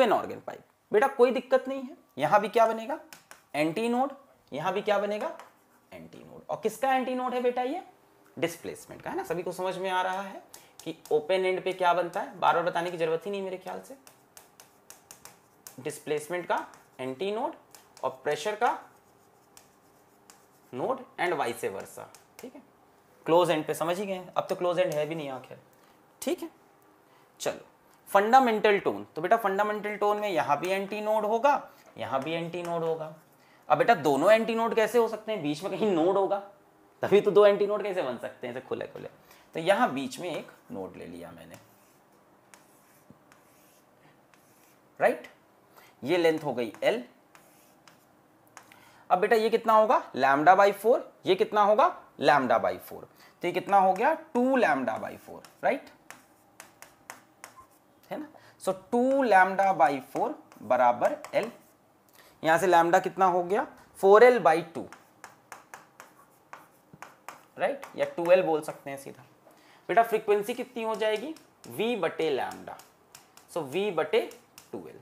open organ pipe बेटा कोई दिक्कत नहीं है यहां भी क्या बनेगा एंटी नोड यहां भी क्या बनेगा एंटी नोड और किसका एंटी नोड है बेटा ये डिस्प्लेसमेंट का है ना सभी को समझ में आ रहा है कि ओपन एंड पे क्या बनता है बार बार बताने की जरूरत ही नहीं मेरे ख्याल से डिस्प्लेसमेंट का एंटी नोड और प्रेशर का नोड एंड वाइस वर्षा ठीक है क्लोज एंड पे समझ ही गए अब तो क्लोज एंड है भी नहीं आखिर ठीक है चलो फंडामेंटल टोन तो बेटा फंडामेंटल टोन में यहां भी एंटी नोड होगा यहां भी एंटी नोड होगा अब बेटा दोनों एंटी नोड कैसे हो सकते हैं बीच में कहीं नोड होगा तभी तो दो एंटी नोड कैसे बन सकते हैं ऐसे खुले खुले तो यहां बीच में एक नोड ले लिया मैंने राइट ये लेंथ हो गई एल अब बेटा ये कितना होगा लैमडा बाई फोर ये कितना होगा लैमडा बाई फोर तो ये कितना हो गया two lambda by four right है ना so two lambda by four बराबर एल यहां से लैमडा कितना हो गया four L by two right या टू एल बोल सकते हैं सीधा बेटा फ्रीक्वेंसी कितनी हो जाएगी v बटे लैमडा सो v बटे टू एल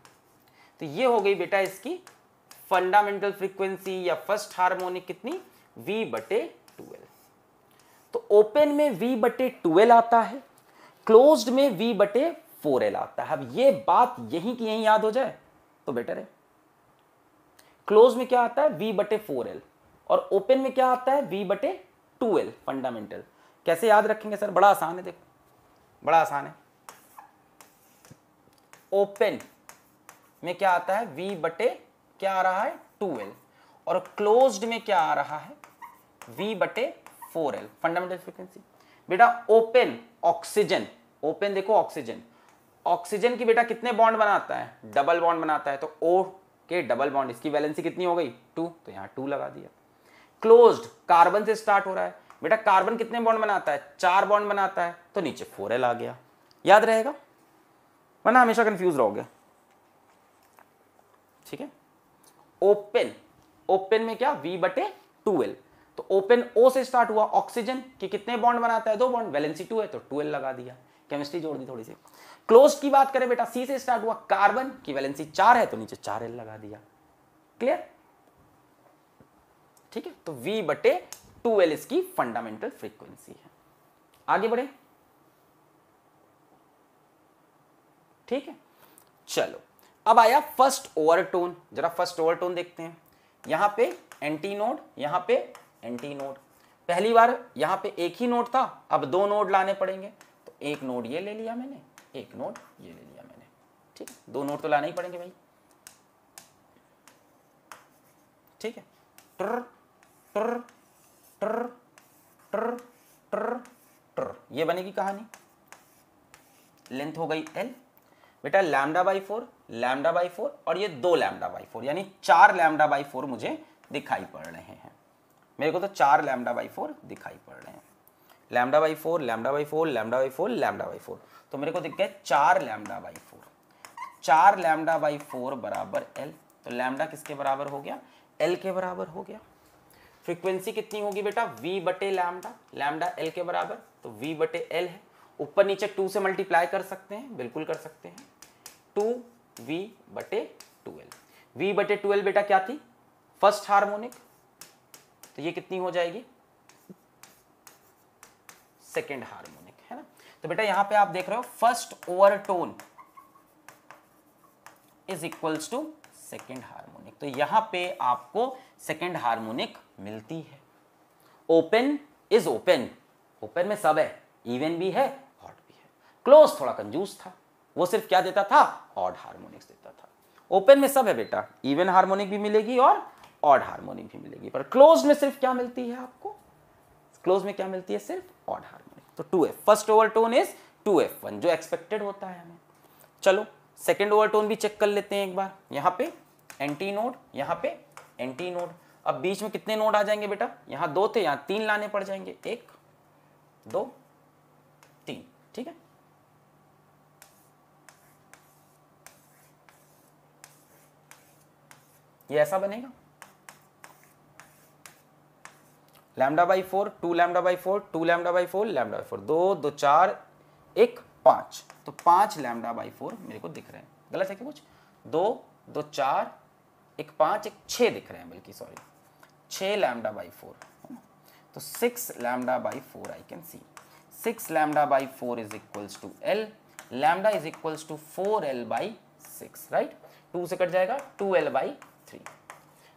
तो ये हो गई बेटा इसकी फंडामेंटल फ्रीक्वेंसी या फर्स्ट हार्मोनिक कितनी v बटे टू एल तो ओपन में v बटे टू एल आता है क्लोज्ड में v बटे फोर एल आता है अब ये बात यही की यही याद हो जाए तो बेटर है क्लोज में क्या आता है वी बटे फोर एल और ओपन में क्या आता है वी बटे टू एल फंडामेंटल कैसे याद रखेंगे सर बड़ा आसान है देखो बड़ा आसान है ओपन में क्या आता है वी बटे क्या आ रहा है टू एल और क्लोज में क्या आ रहा है वी बटे फोर एल फंडामेंटल फ्रिक्वेंसी बेटा ओपन ऑक्सीजन ओपन देखो ऑक्सीजन ऑक्सीजन की बेटा कितने बॉन्ड बनाता है डबल बॉन्ड बनाता है तो ओ के डबल बॉन्ड इसकी वैलेंसी कितनी हो गई टू तो यहाँ टू लगा दिया क्लोज कार्बन से स्टार्ट हो रहा है बेटा कार्बन कितने बॉन्ड बनाता है चार बॉन्ड बनाता है तो नीचे फोर एल आ गया याद रहेगा वरना हमेशा कंफ्यूज रहोगे ठीक है ओपन ओपन में क्या वी बटे टू एल तो ओपन ओ से स्टार्ट हुआ ऑक्सीजन कि कितने बॉन्ड बनाता है दो बॉन्ड वैलेंसी टू है तो टूएल्व लगा दिया केमिस्ट्री जोड़ दी थोड़ी सी क्लोज की बात करें बेटा सी से स्टार्ट हुआ कार्बन की वैलेंसी चार है तो नीचे चार एल लगा दिया क्लियर ठीक है तो वी बटे टू एल इसकी फंडामेंटल फ्रीक्वेंसी है आगे बढ़े ठीक है चलो अब आया फर्स्ट ओवरटोन जरा फर्स्ट ओवरटोन देखते हैं यहां पे एंटी नोड यहां पे एंटी नोड पहली बार यहां पे एक ही नोड था अब दो नोड लाने पड़ेंगे तो एक नोड ये ले लिया मैंने एक नोट ये ले लिया मैंने ठीक दो नोट तो लाना ही पड़ेंगे भाई ठीक है ट्र ट्र ट्र ट्र ट्र ट्र ये बनेगी कहानी लेंथ हो गई एल बेटा lambda by four lambda by four और ये दो लैमडा बाई फोर यानी चार लैमडा बाई फोर मुझे दिखाई पड़ रहे हैं मेरे को तो चार लैमडा बाई फोर दिखाई पड़ रहे हैं lambda by four lambda by four lambda by four lambda by four तो मेरे को दिख गया चार लैमडा बाई फोर चार लैमडा बाई फोर बराबर एल तो लैमडा किसके बराबर हो गया एल के बराबर हो गया फ्रीक्वेंसी कितनी होगी बेटा v बटे लैमडा लैमडा एल के बराबर तो v बटे एल है ऊपर नीचे टू से मल्टीप्लाई कर सकते हैं बिल्कुल कर सकते हैं टू वी बटे ट्वेल्व वी बटे ट्वेल्व बेटा क्या थी फर्स्ट हार्मोनिक तो ये कितनी हो जाएगी सेकेंड हार्मोनिक है ना तो बेटा यहां पे आप देख रहे हो first overtone is equals to second harmonic तो यहां पे आपको सेकेंड हार्मोनिक मिलती है ओपन इज ओपन ओपन में सब है इवन भी है ऑड भी है क्लोज थोड़ा कंजूस था वो सिर्फ क्या देता था ऑड हार्मोनिक्स देता था ओपन में सब है बेटा इवन हार्मोनिक भी मिलेगी और ऑड हार्मोनिक भी मिलेगी पर क्लोज में सिर्फ क्या मिलती है आपको क्लोज में क्या मिलती है सिर्फ ऑड हार्मोनिक तो two F first overtone is two F one जो एक्सपेक्टेड होता है हमें चलो सेकेंड ओवर टोन भी चेक कर लेते हैं एक बार यहाँ पे एंटी नोड यहाँ पे एंटी नोड अब बीच में कितने नोड आ जाएंगे बेटा यहाँ दो थे यहाँ तीन लाने पड़ जाएंगे एक दो तीन ठीक है ये ऐसा बनेगा lambda by four two lambda by four two lambda by four lambda by four दो दो चार एक पांच तो पांच लैमडा बाई फोर मेरे को दिख रहे हैं गलत है क्या कुछ दो दो चार एक पांच एक छः दिख रहे हैं बल्कि सॉरी छ लैमडा बाई फोर तो six lambda by four I can see six lambda by four is equals to L lambda is equals to four L by six right two से कट जाएगा टू एल बाई थ्री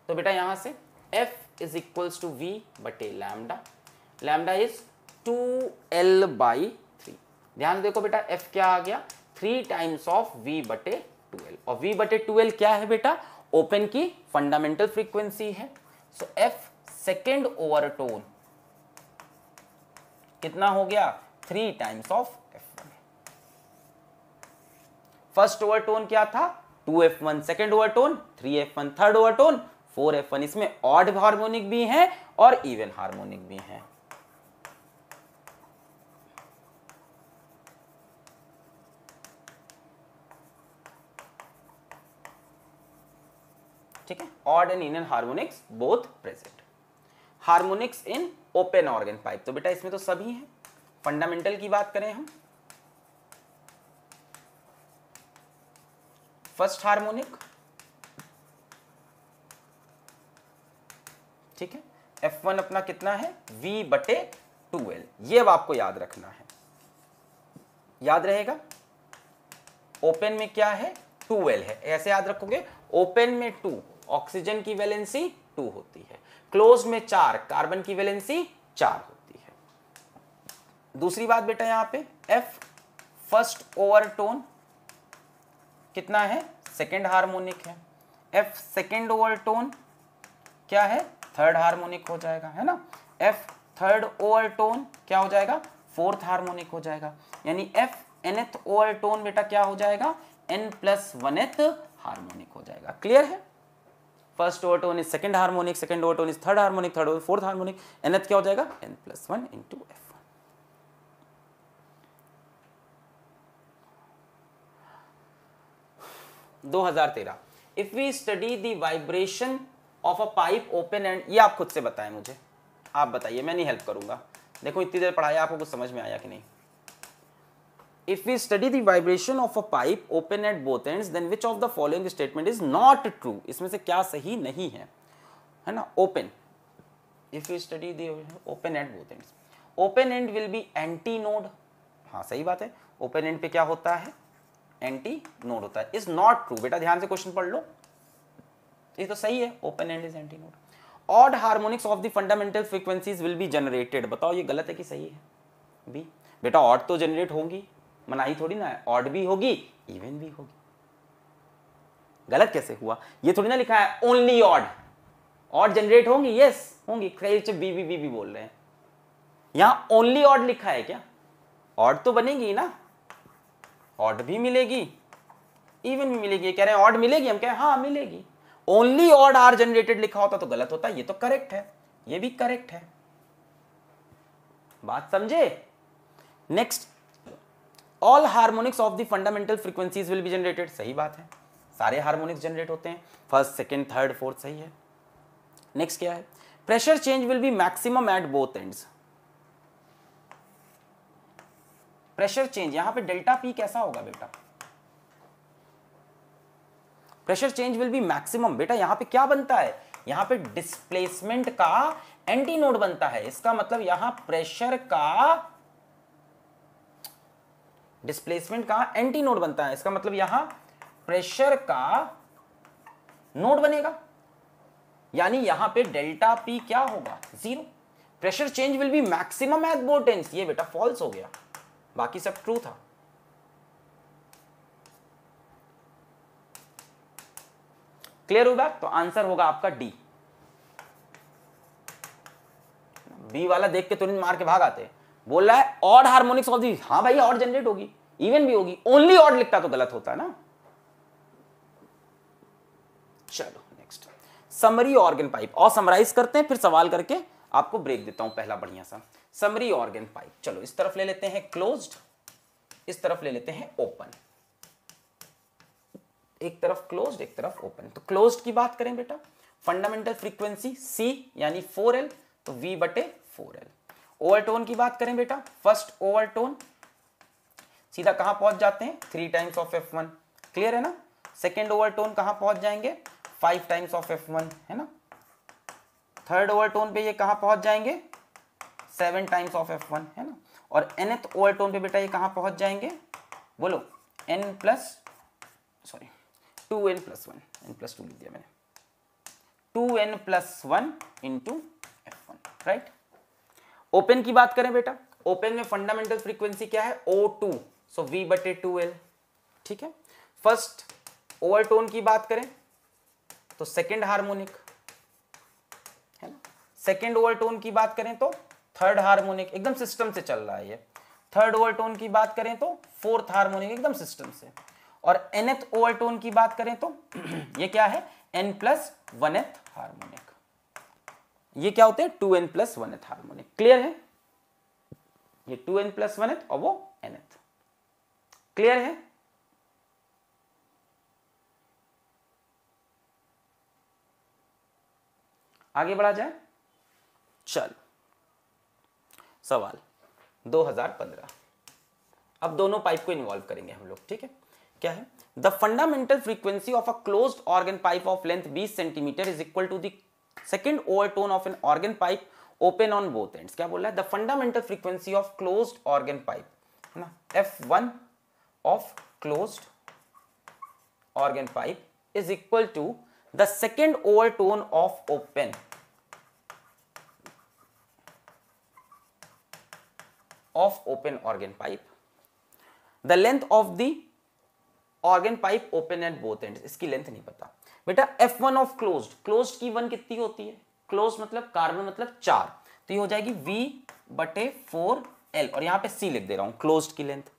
तो बेटा यहां से F is equals to v बटे lambda lambda is two L by three ध्यान देखो बेटा f क्या आ गया थ्री टाइम्स ऑफ v बटे ट्वेल्व और v बटे ट्वेल्व क्या है बेटा ओपन की फंडामेंटल फ्रीक्वेंसी है so f second overtone कितना हो गया three times of one first overtone क्या था two F one second overtone one third overtone four F one इसमें ऑड हार्मोनिक भी हैं और इवन हार्मोनिक भी हैं ठीक है odd and even harmonics both present harmonics in open organ pipe तो बेटा इसमें तो सभी हैं फंडामेंटल की बात करें हम फर्स्ट हार्मोनिक ठीक है एफ वन अपना कितना है वी बटे टू एल ये अब आपको याद रखना है याद रहेगा ओपन में क्या है टू एल है ऐसे याद रखोगे ओपन में टू ऑक्सीजन की वैलेंसी टू होती है क्लोज में चार कार्बन की वैलेंसी चार होती है दूसरी बात बेटा यहां पे एफ फर्स्ट ओवर टोन कितना है सेकेंड हार्मोनिक है एफ सेकेंड ओवर टोन क्या है थर्ड हार्मोनिक हो जाएगा है ना एफ थर्ड ओअल टोन क्या हो जाएगा फोर्थ हार्मोनिक हो जाएगा यानी एफ एनएथ ओअल टोन बेटा क्या हो जाएगा N plus one th harmonic हो जाएगा क्लियर है first overtone is second harmonic second overtone is third harmonic third fourth harmonic nth क्या हो जाएगा N plus one in two F दो हजार तेरह if we study the vibration of a pipe open end ये आप खुद से बताएं मुझे आप बताइए मैं नहीं हेल्प करूंगा देखो इतनी देर पढ़ाया आपको कुछ समझ में आया कि नहीं if you study vibration of a pipe open at both end then which of the following statement is not true इसमें से क्या सही नहीं है है ना open if you study then at both end open end will be antinode हाँ सही बात है ओपन एंड पे क्या होता है एंटी नोड होता है इज नॉट ट्रू बेटा ध्यान से क्वेश्चन पढ़ लो ये तो सही है open end is antinode odd harmonics of the fundamental frequencies will be generated बताओ ये गलत है कि सही है बी बेटा ऑड तो जनरेट होगी मनाही थोड़ी ना है ऑड भी होगी इवन भी होगी गलत कैसे हुआ ये थोड़ी ना लिखा है ओनली ऑड ऑड जनरेट होंगी यस होंगी बी बी बी बी बोल रहे हैं यहां ओनली ऑड लिखा है क्या ऑड तो बनेगी ना ऑड भी मिलेगी इवन भी मिलेगी कह रहे हैं ऑड मिलेगी हम कह रहे हैं हाँ मिलेगी ओनली ऑड आर जनरेटेड लिखा होता तो गलत होता ये तो करेक्ट है ये भी करेक्ट है बात समझे next all harmonics of the fundamental frequencies will be generated सही बात है सारे हार्मोनिक्स जनरेट होते हैं फर्स्ट सेकेंड थर्ड फोर्थ सही है नेक्स्ट क्या है pressure change will be maximum at both ends pressure change यहां पे डेल्टा पी कैसा होगा बेटा pressure change will be maximum बेटा यहाँ पे क्या बनता है यहाँ पे डिस्प्लेसमेंट का एंटी नोड बनता है इसका मतलब यहां प्रेशर का डिस्प्लेसमेंट का एंटी नोड बनता है इसका मतलब यहां प्रेशर का नोड बनेगा यानी यहां पे डेल्टा पी क्या होगा zero pressure change will be maximum at both ends ये बेटा फॉल्स हो गया बाकी सब ट्रू था क्लियर होगा तो आंसर होगा आपका डी बी वाला देख के तुरंत तो मार के भाग आते बोल रहा है ऑड हार्मोनिक्स ऑफ दी हाँ भाई ऑड जनरेट होगी इवन भी होगी ओनली ऑड लिखता तो गलत होता ना चलो नेक्स्ट समरी ऑर्गन पाइप और समराइज करते हैं फिर सवाल करके आपको ब्रेक देता हूं पहला बढ़िया सा समरी ऑर्गन पाइप चलो इस तरफ ले लेते हैं क्लोज्ड इस तरफ ले लेते हैं ओपन एक तरफ क्लोज एक तरफ ओपन तो क्लोज की बात करें बेटा फंडामेंटल फ्रीक्वेंसी सी यानी फोर एल तो वी बटे फोर एल ओवरटोन की बात करें बेटा फर्स्ट ओवरटोन सीधा कहां पहुंच जाते हैं three times of F one clear है ना सेकेंड ओवरटोन कहां पहुंच जाएंगे five times of F one है ना थर्ड ओवरटोन पे ये कहां पहुंच जाएंगे seven times of F one है ना और एनथ ओवरटोन पे बेटा ये कहां पहुंच जाएंगे बोलो N plus sorry two N plus one N plus two लिख दिया मैंने two N plus one into F one right open की बात करें बेटा ओपन में फंडामेंटल फ्रीक्वेंसी क्या है ओ टू सो वी बटे टू एल ठीक है फर्स्ट ओवरटोन की बात करें तो सेकेंड हार्मोनिक है ना सेकेंड ओवरटोन की बात करें तो थर्ड हार्मोनिक एकदम सिस्टम से चल रहा है ये थर्ड ओवरटोन की बात करें तो फोर्थ हार्मोनिक एकदम सिस्टम से और एनएथ ओवर टोन की बात करें तो ये क्या है N plus one th harmonic ये क्या होते हैं two N plus one th harmonic clear है ये टू एन प्लस वन एथ और वो एन एथ क्लियर है आगे बढ़ा जाए चल सवाल 2015 अब दोनों पाइप को इन्वॉल्व करेंगे हम लोग ठीक है क्या है the fundamental frequency of a close organ pipe of length 20 centimetre is equal to the second tone of an organ pipe open on both ends क्या बोल रहा है the fundamental frequency of close organ pipe है ना F one of close organ pipe is equal to the second overtone of open of open organ pipe the length of the organ pipe open at both end इसकी length नहीं पता बेटा F one of close close की one कितनी होती है close मतलब carbon मतलब चार तो ये हो जाएगी वी बटे फोर एल और यहां पे सी लिख दे रहा हूं क्लोज की length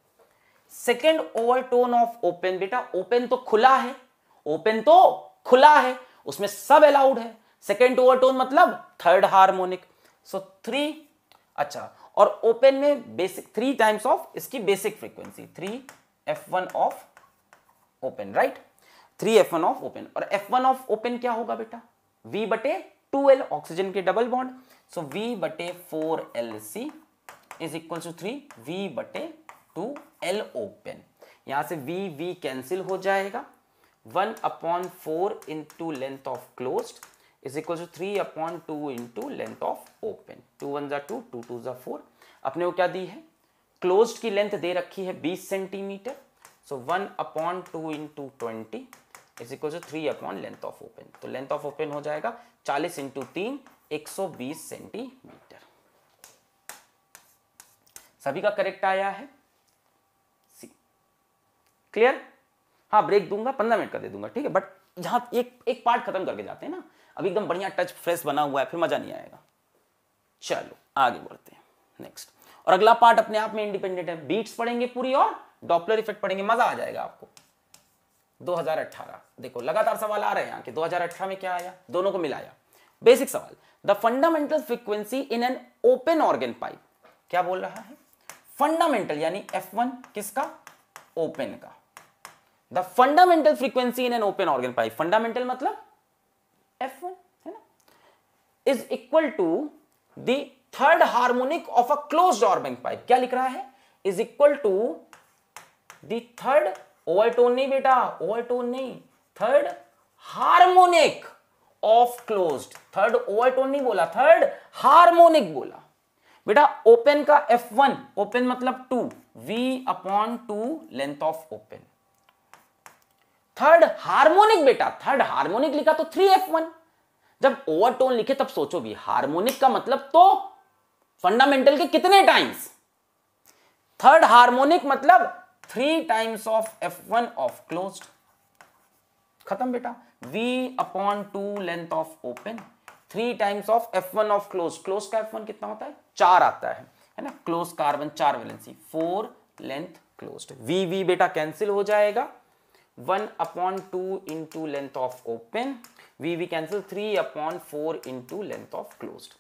second overtone of open बेटा ओपन तो खुला है ओपन तो खुला है उसमें सब अलाउड है सेकेंड ओवर टोन मतलब थर्ड हार्मोनिक सो थ्री अच्छा और ओपन में बेसिक थ्री टाइम्स ऑफ इसकी basic frequency three F one of open right three F one of open और एफ वन ऑफ ओपन क्या होगा बेटा वी बटे टू एल ऑक्सीजन के डबल बॉन्ड सो वी बटे four L C is equal to three V बटे to L open यहां से वी वी कैंसिल हो जाएगा one upon four into length of close is equal to three upon two into length of open two one जा two two two जा four अपने को क्या दी है क्लोज्ड की लेंथ दे रखी है बीस centimetre so one upon in into twenty is equal to three upon length of open तो लेंथ ऑफ ओपन हो जाएगा चालीस इंटू तीन एक सौ बीस सेंटीमीटर सभी का करेक्ट आया है सी क्लियर हाँ ब्रेक दूंगा पंद्रह मिनट का दे दूंगा ठीक है बट जहां एक एक पार्ट खत्म करके जाते हैं ना अभी एकदम बढ़िया टच फ्रेश बना हुआ है फिर मजा नहीं आएगा चलो आगे बढ़ते हैं नेक्स्ट और अगला पार्ट अपने आप में इंडिपेंडेंट है बीट्स पढ़ेंगे पूरी और डॉपलर इफेक्ट पढ़ेंगे मजा आ जाएगा आपको 2018 देखो लगातार सवाल आ रहे हैं कि 2018 में क्या आया दोनों को मिलाया बेसिक सवाल the fundamental frequency in an open organ pipe क्या बोल रहा है फंडामेंटल यानी F1 किसका ओपन का the fundamental frequency in an open organ pipe fundamental मतलब F1 है ना is equal to third harmonic of a close organ pipe क्या लिख रहा है is equal to the third overtone नहीं बेटा ओवरटोन नहीं third harmonic of close third overtone नहीं बोला थर्ड हार्मोनिक बोला बेटा ओपन का एफ वन ओपन मतलब two V upon two length of open third harmonic बेटा थर्ड हार्मोनिक लिखा तो थ्री एफ वन जब ओवरटोन लिखे तब सोचो भी हार्मोनिक का मतलब तो फंडामेंटल के कितने टाइम्स थर्ड हार्मोनिक मतलब three times of F one of close खत्म बेटा v upon two length of open three times of F one of close close का एफ वन कितना होता है चार आता है है ना क्लोज कार्बन चार valency four length close V V बेटा कैंसिल हो जाएगा one upon two into length of open V V cancel three upon four into length of close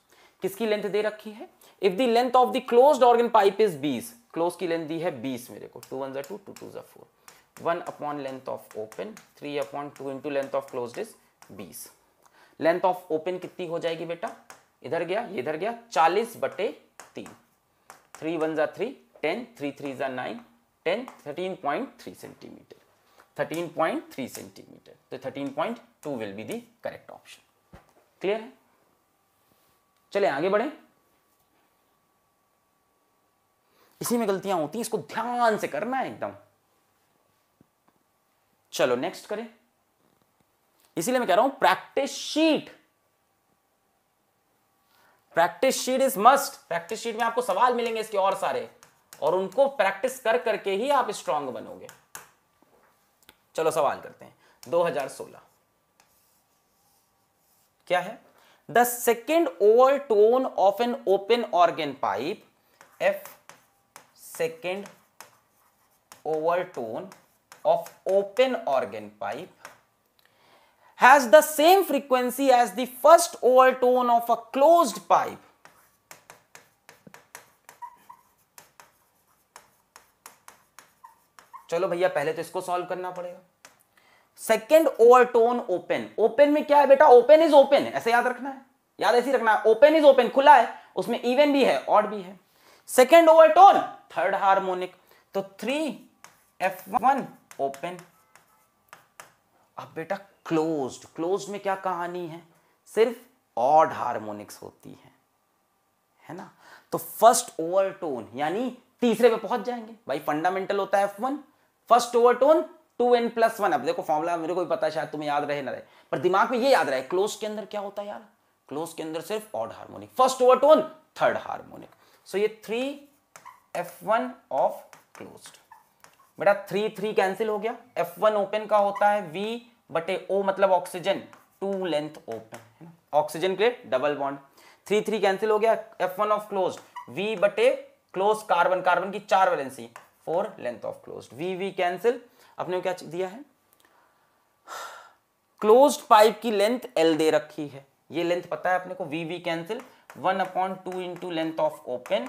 किसकी लेंथ दे रखी है if the length of the closed organ pipe is बीस close की length दी है बीस मेरे को टू वन ज़ा टू टू टू ज़ा four one upon length of open three upon two into length of close is बीस लेंथ ऑफ ओपन कितनी हो जाएगी बेटा इधर गया ये इधर गया चालीस बटे तीन थ्री वन ज़ा थ्री टेन थ्री थ्री ज़ा nine ten thirteen point three centimetre thirteen point three centimetre तो thirteen point two will be the correct option clear है चले आगे बढ़े इसी में गलतियां होती हैं इसको ध्यान से करना है एकदम चलो नेक्स्ट करें इसीलिए मैं कह रहा हूं practice sheet practice sheet is must practice sheet में आपको सवाल मिलेंगे इसके और सारे और उनको प्रैक्टिस कर करके ही आप स्ट्रांग बनोगे चलो सवाल करते हैं 2016 क्या है the second overtone of an open organ pipe F second overtone of open organ pipe has the same frequency as the first overtone of a close pipe चलो भैया पहले तो इसको सॉल्व करना पड़ेगा सेकेंड ओवरटोन ओपन ओपन में क्या है बेटा ओपन इज ओपन ऐसे याद रखना है याद ऐसे रखना है ओपन इज ओपन खुला है उसमें इवन भी है ऑड भी है सेकेंड ओवरटोन थर्ड हार्मोनिक तो थ्री एफ वन ओपन अब बेटा क्लोज्ड क्लोज्ड में क्या कहानी है सिर्फ ऑड हार्मोनिक्स होती है है ना तो फर्स्ट ओवरटोन यानी तीसरे पे पहुंच जाएंगे भाई फंडामेंटल होता है F one first overtone two N plus one अब देखो फॉर्मुला मेरे को भी पता है शायद तुम्हें याद रहे ना रहे पर दिमाग में ये याद रहे क्लोज के अंदर क्या होता है यार क्लोज के अंदर सिर्फ odd harmonic first overtone third harmonic so ये three F one of close बेटा थ्री थ्री कैंसिल हो गया एफ वन ओपन का होता है वी बटे ओ मतलब ऑक्सीजन टू लेंथ ओपन है ना ऑक्सीजन के double bond three three cancel हो गया F one of close V बटे क्लोज कार्बन कार्बन की चार valency four length of close V V cancel अपने क्या दिया है क्लोज्ड पाइप की लेंथ एल दे रखी है ये लेंथ पता है अपने को V V cancel one upon two into length of open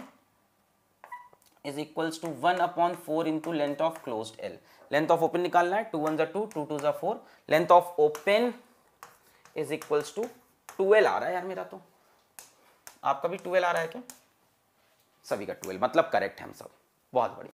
is equals to one upon four into length of close L length of open निकालना है टू वन जो टू टू टू जो four length of open is equals to twelve आ रहा है यार मेरा तो आपका भी टूवेल्व आ रहा है क्या सभी का ट्वेल्व मतलब करेक्ट है हम सब बहुत बढ़िया